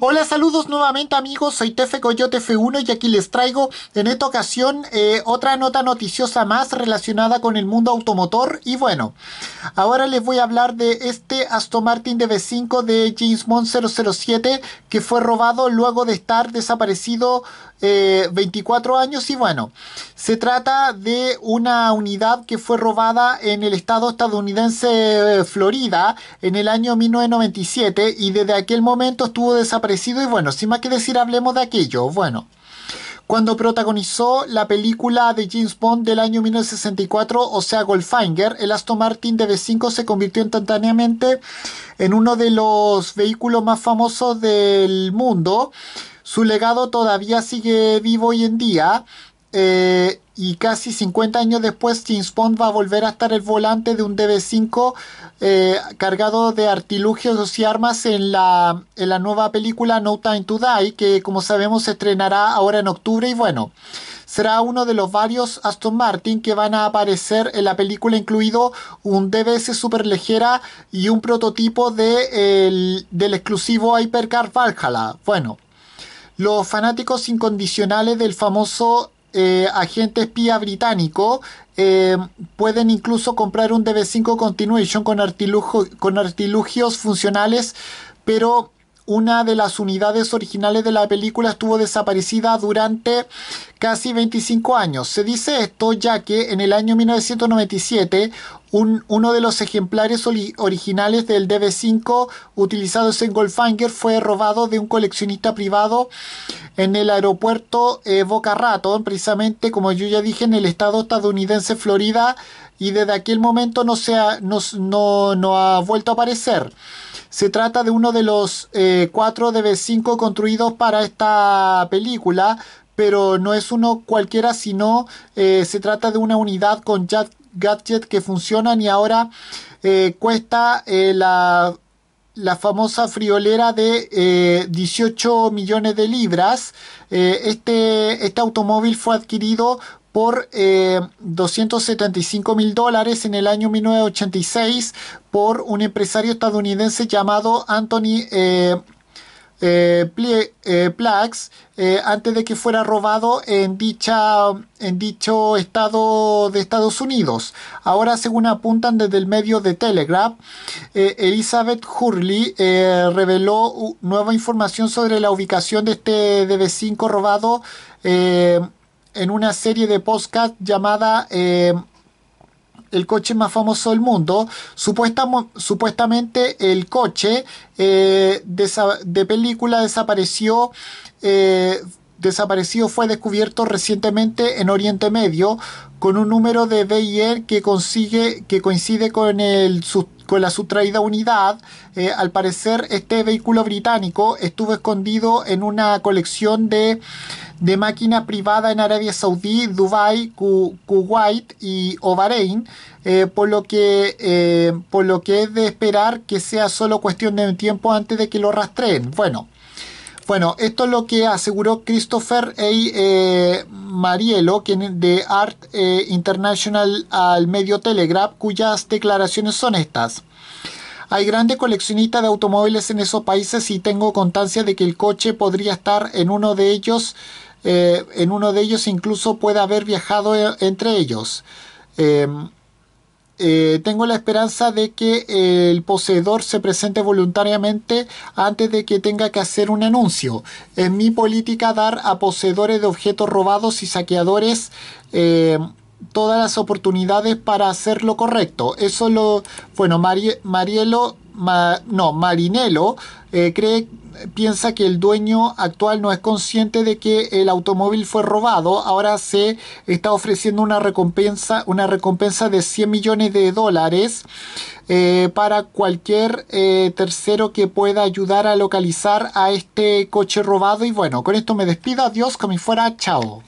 Hola, saludos nuevamente amigos, soy Tefe Coyote F1 y aquí les traigo en esta ocasión eh, otra nota noticiosa más relacionada con el mundo automotor y bueno, ahora les voy a hablar de este Aston Martin DB5 de James Bond 007 que fue robado luego de estar desaparecido 24 eh, años y bueno, se trata de una unidad que fue robada en el estado estadounidense eh, Florida en el año 1997 y desde aquel momento estuvo desaparecido y bueno, sin más que decir, hablemos de aquello. Bueno, cuando protagonizó la película de James Bond del año 1964, o sea, Goldfinger, el Aston Martin DB5 se convirtió instantáneamente en uno de los vehículos más famosos del mundo. Su legado todavía sigue vivo hoy en día eh, y casi 50 años después, James Bond va a volver a estar el volante de un DB5 eh, cargado de artilugios y armas en la, nueva película No Time to Die, que como sabemos se estrenará ahora en octubre y bueno, será uno de los varios Aston Martin que van a aparecer en la película, incluido un DBS ligera y un prototipo de, del exclusivo Hypercar Valhalla. Bueno. Los fanáticos incondicionales del famoso eh, agente espía británico, eh, pueden incluso comprar un DB5 Continuation con, con artilugios funcionales, pero una de las unidades originales de la película estuvo desaparecida durante casi 25 años. Se dice esto ya que en el año 1997 uno de los ejemplares originales del DB5 utilizados en Goldfinger fue robado de un coleccionista privado en el aeropuerto eh, Boca Raton, precisamente como yo ya dije en el estado estadounidense Florida y desde aquel momento no, se no ha vuelto a aparecer. Se trata de uno de los eh, cuatro 4 DB5 construidos para esta película, pero no es uno cualquiera, sino eh, se trata de una unidad con gadget que funcionan y ahora eh, cuesta la, la, famosa friolera de 18 millones de libras. este, este automóvil fue adquirido por 275 eh, mil dólares en el año 1986 por un empresario estadounidense llamado Anthony eh, eh, Plax antes de que fuera robado en, dicha, en dicho estado de Estados Unidos. Ahora, según apuntan desde el medio de Telegraph, Elizabeth Hurley reveló nueva información sobre la ubicación de este dv 5 robado en una serie de podcast llamada eh, El coche más famoso del mundo. supuestamente el coche eh, de, película desapareció. Eh, desaparecido fue descubierto recientemente en Oriente Medio con un número de Bayer que, consigue, que coincide con el, la sustraída unidad. Eh, al parecer, este vehículo británico estuvo escondido en una colección de, de máquina privada en Arabia Saudí, Dubai Kuwait y Bahrein, eh, por, lo que, eh, por lo que es de esperar que sea solo cuestión de tiempo antes de que lo rastreen. Bueno. Bueno, esto es lo que aseguró Christopher A. Marielo, quien de Art eh, International al medio Telegraph, cuyas declaraciones son estas. Hay grandes coleccionistas de automóviles en esos países y tengo constancia de que el coche podría estar en uno de ellos, eh, en uno de ellos incluso puede haber viajado eh, entre ellos. Eh, eh, tengo la esperanza de que eh, el poseedor se presente voluntariamente antes de que tenga que hacer un anuncio. Es mi política dar a poseedores de objetos robados y saqueadores eh, todas las oportunidades para hacer lo correcto. Eso lo, bueno, Marielo no, Marinello eh, cree, piensa que el dueño actual no es consciente de que el automóvil fue robado. Ahora se está ofreciendo una recompensa, una recompensa de 100 millones de dólares eh, para cualquier eh, tercero que pueda ayudar a localizar a este coche robado. Y bueno, con esto me despido. Adiós, como fuera. Chao.